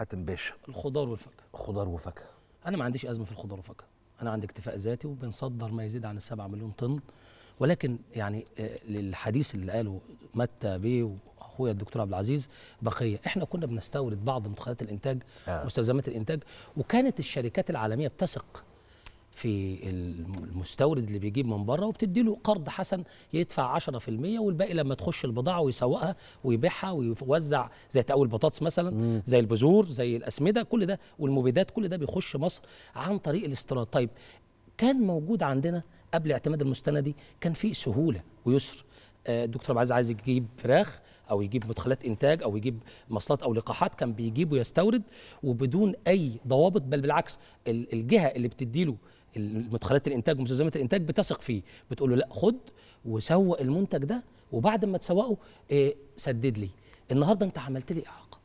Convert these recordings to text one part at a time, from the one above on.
حاتم باشا الخضار والفاكهه الخضار وفاكهه انا ما عنديش ازمه في الخضار والفاكهه انا عندي اكتفاء ذاتي وبنصدر ما يزيد عن 7 مليون طن ولكن يعني آه، للحديث اللي قاله متى بيه واخويا الدكتور عبد العزيز بقيه احنا كنا بنستورد بعض مدخلات الانتاج آه. مستلزمات الانتاج وكانت الشركات العالميه بتثق في المستورد اللي بيجيب من بره وبتدي له قرض حسن يدفع 10% والباقي لما تخش البضاعه ويسوقها ويبيعها ويوزع زي تقوي البطاطس مثلا مم. زي البذور زي الاسمده كل ده والمبيدات كل ده بيخش مصر عن طريق الاستيراد طيب كان موجود عندنا قبل اعتماد المستندي كان في سهوله ويسر آه، الدكتور عبد عايز يجيب فراخ او يجيب مدخلات انتاج او يجيب مصلات او لقاحات كان بيجيب ويستورد وبدون اي ضوابط بل بالعكس الجهه اللي بتديله المدخلات الانتاج ومستلزمات الانتاج بتثق فيه بتقول له لا خد وسوق المنتج ده وبعد ما تسوقه إيه سدد لي النهارده انت عملت لي اعاقه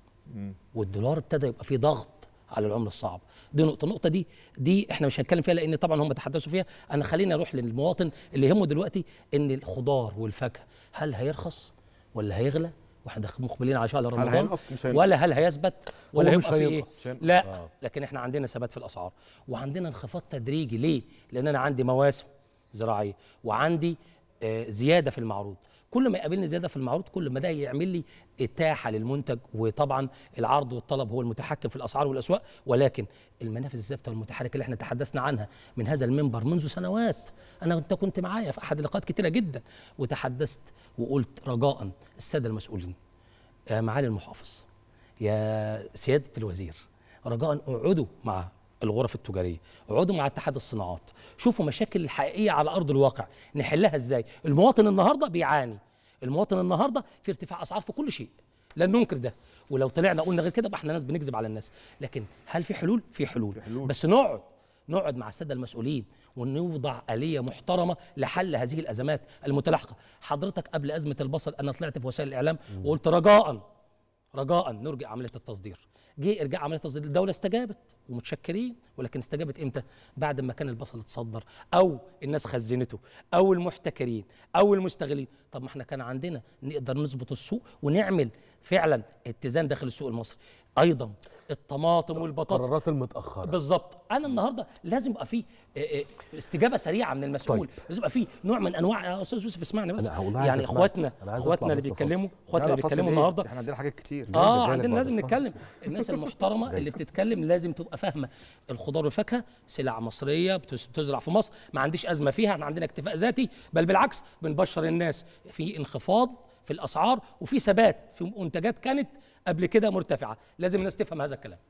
والدولار ابتدى يبقى فيه ضغط على العمله الصعبه دي نقطه النقطه دي دي احنا مش هنتكلم فيها لان طبعا هم تحدثوا فيها انا خليني اروح للمواطن اللي يهمه دلوقتي ان الخضار والفاكهه هل هيرخص ولا هيغلى واحنا داخلين مقبلين على شهر رمضان ولا هل هيثبت ولا هيبقى في ايه لا آه. لكن احنا عندنا ثبات في الاسعار وعندنا انخفاض تدريجي ليه لان انا عندي مواسم زراعيه وعندي آه زياده في المعروض كل ما يقابلني زياده في المعروض كل ما ده يعمل لي اتاحه للمنتج وطبعا العرض والطلب هو المتحكم في الاسعار والاسواق ولكن المنافس الثابته والمتحركه اللي احنا تحدثنا عنها من هذا المنبر منذ سنوات انا انت كنت معايا في احد لقاءات كتيره جدا وتحدثت وقلت رجاء الساده المسؤولين يا معالي المحافظ يا سياده الوزير رجاء اقعدوا مع الغرف التجاريه اقعدوا مع اتحاد الصناعات شوفوا مشاكل الحقيقيه على ارض الواقع نحلها ازاي المواطن النهارده بيعاني المواطن النهارده في ارتفاع اسعار في كل شيء لن ننكر ده ولو طلعنا قلنا غير كده يبقى احنا ناس بنكذب على الناس لكن هل في حلول في حلول, في حلول. بس نقعد نقعد مع الساده المسؤولين ونوضع اليه محترمه لحل هذه الازمات المتلاحقه حضرتك قبل ازمه البصل انا طلعت في وسائل الاعلام وقلت رجاءً رجاء نرجع عمليه التصدير جه ارجاع عمليه التصدير الدوله استجابت ومتشكرين ولكن استجابت امتى بعد ما كان البصل اتصدر او الناس خزنته او المحتكرين او المستغلين طب ما احنا كان عندنا نقدر نظبط السوق ونعمل فعلا اتزان داخل السوق المصري ايضا الطماطم والبطاطس القرارات المتاخره بالظبط انا النهارده لازم يبقى في آه، آه، استجابه سريعه من المسؤول طيب. لازم يبقى في نوع من انواع يا آه، استاذ يوسف اسمعني بس أنا يعني اخواتنا اخواتنا اللي بيتكلموا اخواتنا اللي بيتكلموا إيه؟ النهارده احنا عندنا حاجات كتير اه عندنا لازم نتكلم الناس المحترمه اللي طيب. بتتكلم لازم تبقى فاهمه الخضار والفاكهه سلع مصريه بتزرع في مصر ما عنديش ازمه فيها احنا عندنا اكتفاء ذاتي بل بالعكس بنبشر الناس في انخفاض في الاسعار وفي ثبات في منتجات كانت قبل كده مرتفعه لازم الناس تفهم هذا الكلام